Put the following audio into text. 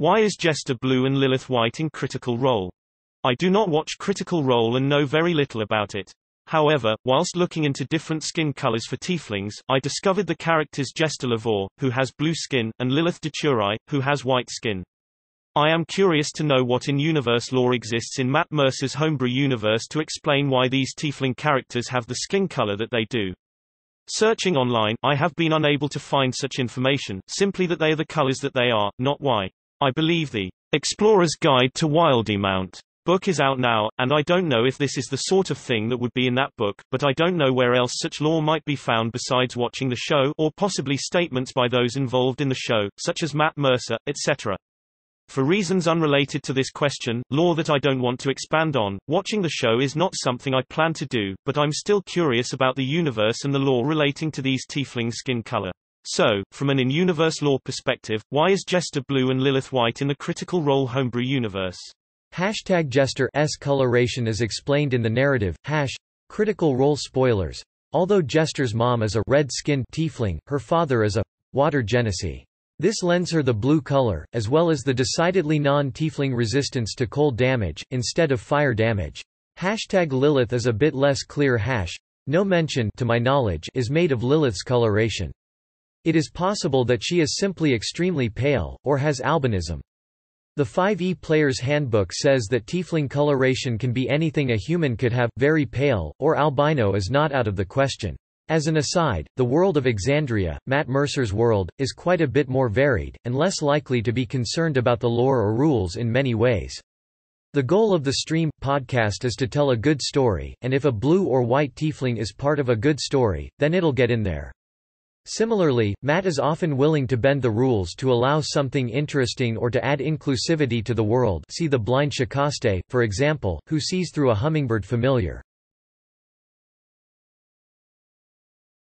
Why is Jester Blue and Lilith White in Critical Role? I do not watch Critical Role and know very little about it. However, whilst looking into different skin colors for tieflings, I discovered the characters Jester Lavore, who has blue skin, and Lilith Daturai, who has white skin. I am curious to know what in-universe lore exists in Matt Mercer's homebrew universe to explain why these tiefling characters have the skin color that they do. Searching online, I have been unable to find such information, simply that they are the colors that they are, not why. I believe the Explorer's Guide to Wildemount book is out now, and I don't know if this is the sort of thing that would be in that book, but I don't know where else such lore might be found besides watching the show or possibly statements by those involved in the show, such as Matt Mercer, etc. For reasons unrelated to this question, lore that I don't want to expand on, watching the show is not something I plan to do, but I'm still curious about the universe and the lore relating to these tiefling skin color. So, from an in-universe lore perspective, why is Jester Blue and Lilith White in the critical role homebrew universe? Hashtag Jester's coloration is explained in the narrative, hash, critical role spoilers. Although Jester's mom is a red-skinned tiefling, her father is a water genesee. This lends her the blue color, as well as the decidedly non-tiefling resistance to cold damage, instead of fire damage. Hashtag Lilith is a bit less clear hash. No mention to my knowledge, is made of Lilith's coloration. It is possible that she is simply extremely pale, or has albinism. The 5e Player's Handbook says that tiefling coloration can be anything a human could have, very pale, or albino is not out of the question. As an aside, the world of Exandria, Matt Mercer's world, is quite a bit more varied, and less likely to be concerned about the lore or rules in many ways. The goal of the stream podcast is to tell a good story, and if a blue or white tiefling is part of a good story, then it'll get in there. Similarly, Matt is often willing to bend the rules to allow something interesting or to add inclusivity to the world see the blind Shakaste, for example, who sees through a hummingbird familiar.